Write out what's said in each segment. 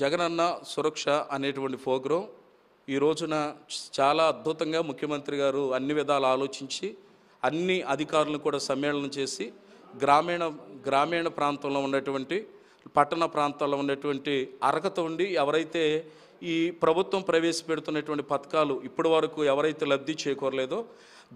జగనన్న సురక్ష అనేటువంటి ప్రోగ్రాం ఈ రోజున చాలా అద్భుతంగా ముఖ్యమంత్రి గారు అన్ని విధాలు ఆలోచించి అన్ని అధికారులను కూడా సమ్మేళనం చేసి గ్రామీణ గ్రామీణ ప్రాంతంలో ఉన్నటువంటి పట్టణ ప్రాంతాల్లో ఉన్నటువంటి అర్హత ఉండి ఎవరైతే ఈ ప్రభుత్వం ప్రవేశపెడుతున్నటువంటి పథకాలు ఇప్పటి వరకు ఎవరైతే లబ్ధి చేకూరలేదో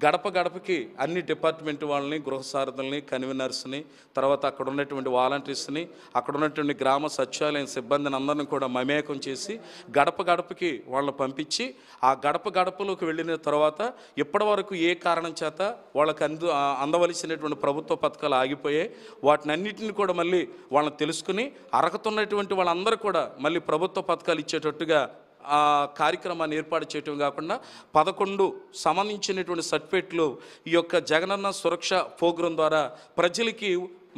గడప గడపకి అన్ని డిపార్ట్మెంట్ వాళ్ళని గృహసారథుల్ని కన్వీనర్స్ని తర్వాత అక్కడ ఉన్నటువంటి వాలంటీర్స్ని అక్కడ ఉన్నటువంటి గ్రామ సచివాలయం సిబ్బందిని అందరినీ కూడా మమేకం చేసి గడప గడపకి వాళ్ళని పంపించి ఆ గడప గడపలోకి వెళ్ళిన తర్వాత ఇప్పటివరకు ఏ కారణం చేత వాళ్ళకి అందు అందవలసినటువంటి ప్రభుత్వ పథకాలు ఆగిపోయాయి వాటిని అన్నింటిని కూడా మళ్ళీ వాళ్ళని తెలుసుకుని అరకతున్నటువంటి వాళ్ళందరూ కూడా మళ్ళీ ప్రభుత్వ పథకాలు ఇచ్చేటట్టుగా ఆ కార్యక్రమాన్ని ఏర్పాటు చేయటం కాకుండా పదకొండు సంబంధించినటువంటి సర్టిఫికెట్లు ఈ యొక్క జగనన్న సురక్ష ప్రోగ్రాం ద్వారా ప్రజలకి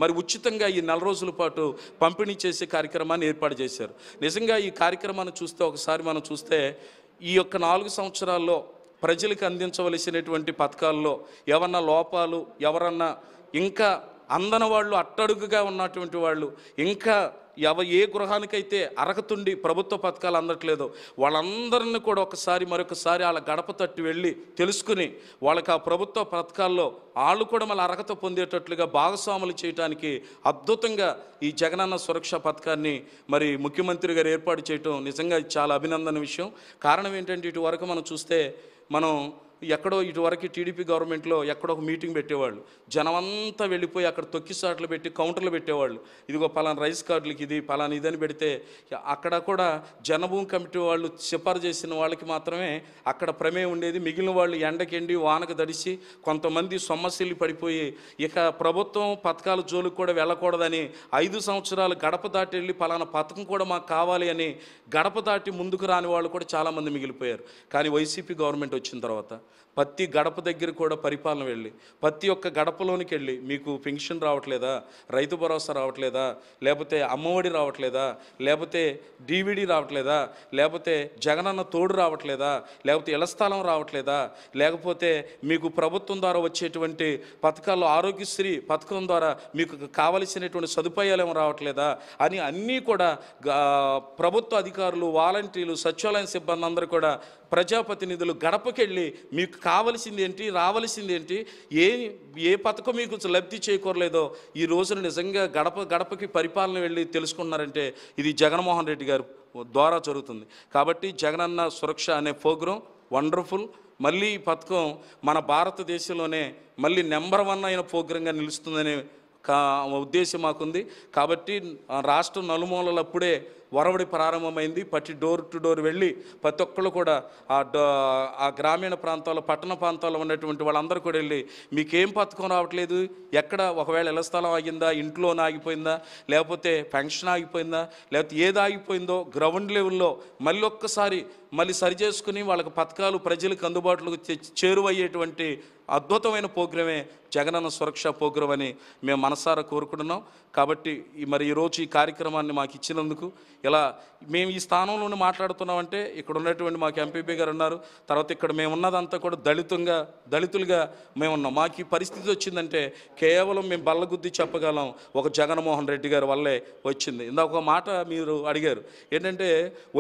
మరి ఉచితంగా ఈ నెల రోజుల పాటు పంపిణీ చేసే కార్యక్రమాన్ని ఏర్పాటు చేశారు నిజంగా ఈ కార్యక్రమాన్ని చూస్తే ఒకసారి మనం చూస్తే ఈ యొక్క నాలుగు సంవత్సరాల్లో ప్రజలకు అందించవలసినటువంటి పథకాల్లో ఎవరన్నా లోపాలు ఎవరన్నా ఇంకా అందని వాళ్ళు అట్టడుగుగా ఉన్నటువంటి వాళ్ళు ఇంకా ఎవ ఏ గృహానికైతే అరకతుండి ప్రభుత్వ పథకాలు అందట్లేదు వాళ్ళందరిని కూడా ఒకసారి మరొకసారి వాళ్ళ గడప తట్టి వెళ్ళి తెలుసుకుని వాళ్ళకి ఆ ప్రభుత్వ పథకాల్లో వాళ్ళు కూడా మళ్ళీ అర్హత పొందేటట్లుగా భాగస్వాములు చేయడానికి అద్భుతంగా ఈ జగనన్న సురక్ష పథకాన్ని మరి ముఖ్యమంత్రి గారు ఏర్పాటు చేయటం నిజంగా చాలా అభినందన విషయం కారణం ఏంటంటే ఇటు వరకు మనం చూస్తే మనం ఎక్కడో ఇటువరకు టీడీపీ గవర్నమెంట్లో ఎక్కడో ఒక మీటింగ్ పెట్టేవాళ్ళు జనమంతా వెళ్ళిపోయి అక్కడ తొక్కిసాట్లు పెట్టి కౌంటర్లు పెట్టేవాళ్ళు ఇదిగో పలానా రైస్ కార్డులకి ఇది పలానా ఇదని పెడితే అక్కడ కూడా జనభూమి కమిటీ వాళ్ళు సిఫారు చేసిన వాళ్ళకి మాత్రమే అక్కడ ప్రమేయం ఉండేది మిగిలిన వాళ్ళు ఎండకెండి వానకు దడిచి కొంతమంది సొమ్మసిల్లి పడిపోయి ఇక ప్రభుత్వం పథకాల జోలికి కూడా వెళ్ళకూడదని ఐదు సంవత్సరాలు గడప దాటి వెళ్ళి పలానా పథకం కూడా మాకు కావాలి అని గడప దాటి ముందుకు రాని వాళ్ళు కూడా చాలామంది మిగిలిపోయారు కానీ వైసీపీ గవర్నమెంట్ వచ్చిన తర్వాత ప్రతి గడప దగ్గర కూడా పరిపాలన వెళ్ళి ప్రతి ఒక్క గడపలోనికి వెళ్ళి మీకు పెన్షన్ రావట్లేదా రైతు భరోసా రావట్లేదా లేకపోతే అమ్మఒడి రావట్లేదా లేకపోతే డీవీడీ రావట్లేదా లేకపోతే జగనన్న తోడు రావట్లేదా లేకపోతే ఇళ్ల స్థలం రావట్లేదా లేకపోతే మీకు ప్రభుత్వం ద్వారా వచ్చేటువంటి పథకాల్లో ఆరోగ్యశ్రీ పథకం ద్వారా మీకు కావలసినటువంటి సదుపాయాలు ఏమో రావట్లేదా అని అన్నీ కూడా ప్రభుత్వ అధికారులు వాలంటీర్లు సచివాలయం సిబ్బంది అందరూ కూడా ప్రజాప్రతినిధులు గడపకెళ్ళి మీకు కావలసింది ఏంటి రావలసింది ఏంటి ఏ ఏ పథకం మీకు లబ్ధి చేకూరలేదో ఈ రోజున నిజంగా గడప గడపకి పరిపాలన వెళ్ళి తెలుసుకున్నారంటే ఇది జగన్మోహన్ రెడ్డి గారు ద్వారా జరుగుతుంది కాబట్టి జగనన్న సురక్ష అనే ప్రోగ్రాం వండర్ఫుల్ మళ్ళీ ఈ పథకం మన భారతదేశంలోనే మళ్ళీ నెంబర్ వన్ అయిన ప్రోగ్రాంగా నిలుస్తుందనే కా ఉద్దేశం మాకుంది కాబట్టి రాష్ట్రం నలుమూలలప్పుడే వరవడి ప్రారంభమైంది ప్రతి డోర్ టు డోర్ వెళ్ళి ప్రతి ఒక్కళ్ళు కూడా ఆ డో ఆ గ్రామీణ ప్రాంతాల్లో పట్టణ ప్రాంతాల్లో ఉన్నటువంటి వాళ్ళందరూ కూడా వెళ్ళి మీకేం పథకం రావట్లేదు ఎక్కడ ఒకవేళ ఇళ్ల స్థలం ఆగిందా ఇంట్లో ఆగిపోయిందా లేకపోతే పెన్షన్ ఆగిపోయిందా లేకపోతే ఏది ఆగిపోయిందో గ్రౌండ్ లెవెల్లో మళ్ళీ ఒక్కసారి మళ్ళీ సరి చేసుకుని వాళ్ళకి పథకాలు ప్రజలకు అందుబాటులోకి చేరువయ్యేటువంటి అద్భుతమైన ప్రోగ్రామే జగనన్న సురక్ష ప్రోగ్రాం అని మేము మనసారా కోరుకుంటున్నాం కాబట్టి మరి ఈరోజు ఈ కార్యక్రమాన్ని మాకు ఇచ్చినందుకు ఇలా మేము ఈ స్థానంలో మాట్లాడుతున్నామంటే ఇక్కడ ఉన్నటువంటి మాకు ఎంపీపీ గారు ఉన్నారు తర్వాత ఇక్కడ మేము ఉన్నదంతా కూడా దళితంగా దళితులుగా మేము ఉన్నాం మాకు ఈ పరిస్థితి వచ్చిందంటే కేవలం మేము బల్లగుద్ది చెప్పగలం ఒక జగన్మోహన్ రెడ్డి గారి వల్లే వచ్చింది ఇందాక ఒక మాట మీరు అడిగారు ఏంటంటే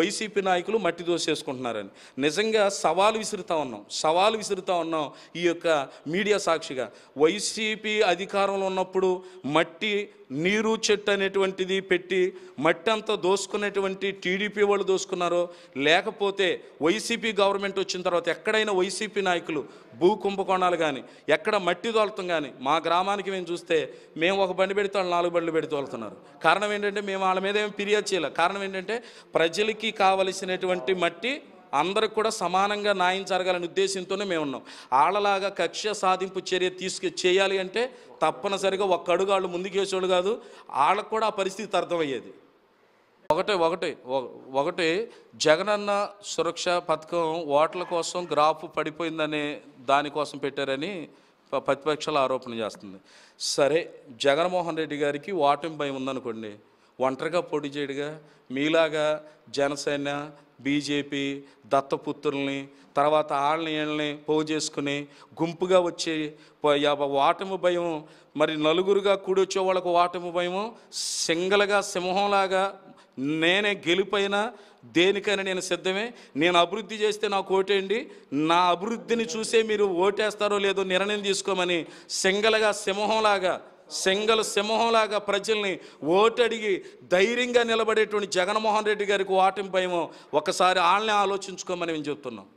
వైసీపీ నాయకులు మట్టి దోసేసుకుంటున్నారని నిజంగా సవాలు విసురుతూ ఉన్నాం సవాలు విసురుతూ ఉన్నాం ఈ యొక్క మీడియా సాక్షిగా వైసీపీ అధికారంలో ఉన్నప్పుడు మట్టి నీరు చెట్టు అనేటువంటిది పెట్టి మట్టి అంతా దోసుకునేటువంటి టీడీపీ వాళ్ళు దోసుకున్నారో లేకపోతే వైసీపీ గవర్నమెంట్ వచ్చిన తర్వాత ఎక్కడైనా వైసీపీ నాయకులు భూ కుంభకోణాలు కానీ ఎక్కడ మట్టి తోలతం కానీ మా గ్రామానికి మేము చూస్తే మేము ఒక బండి పెడితే వాళ్ళు నాలుగు బండ్లు పెడితే తోలుతున్నారు కారణం ఏంటంటే మేము వాళ్ళ మీద ఏమి ఫిర్యాదు చేయాలి కారణం ఏంటంటే ప్రజలకి కావలసినటువంటి మట్టి అందరికి కూడా సమానంగా న్యాయం జరగాలనే ఉద్దేశంతోనే మేము ఉన్నాం ఆళ్ళలాగా కక్ష సాధింపు చర్య తీసుకు చేయాలి అంటే తప్పనిసరిగా ఒక్క అడుగు వాళ్ళు ముందుకేసేవాళ్ళు కాదు వాళ్ళకు కూడా ఆ పరిస్థితి అర్థమయ్యేది ఒకటే ఒకటే ఒకటి జగనన్న సురక్ష పథకం ఓట్ల కోసం గ్రాఫ్ పడిపోయిందనే దానికోసం పెట్టారని ప్రతిపక్షాలు ఆరోపణ చేస్తుంది సరే జగన్మోహన్ రెడ్డి గారికి ఓటమి భయం ఉందనుకోండి ఒంటరిగా పోటీ చేయడుగా మీలాగా జనసేన బీజేపీ దత్తపుత్రుల్ని తర్వాత ఆళ్ళని ఏళ్ళని పోగు చేసుకుని గుంపుగా వచ్చే ఓటమి భయం మరి నలుగురుగా కూడొచ్చే వాళ్ళకు ఓటమి భయము సింగల్గా సింహంలాగా నేనే గెలిపోయినా దేనికైనా నేను సిద్ధమే నేను అభివృద్ధి చేస్తే నాకు ఓటేయండి నా అభివృద్ధిని చూసే మీరు ఓటేస్తారో లేదో నిర్ణయం తీసుకోమని సింగల్గా సింహంలాగా సింగల సింహంలాగా ప్రజల్ని ఓటడిగి ధైర్యంగా నిలబడేటువంటి జగన్మోహన్ రెడ్డి గారికి ఓటమి భయమో ఒకసారి వాళ్ళని ఆలోచించుకోమని మేము చెప్తున్నాం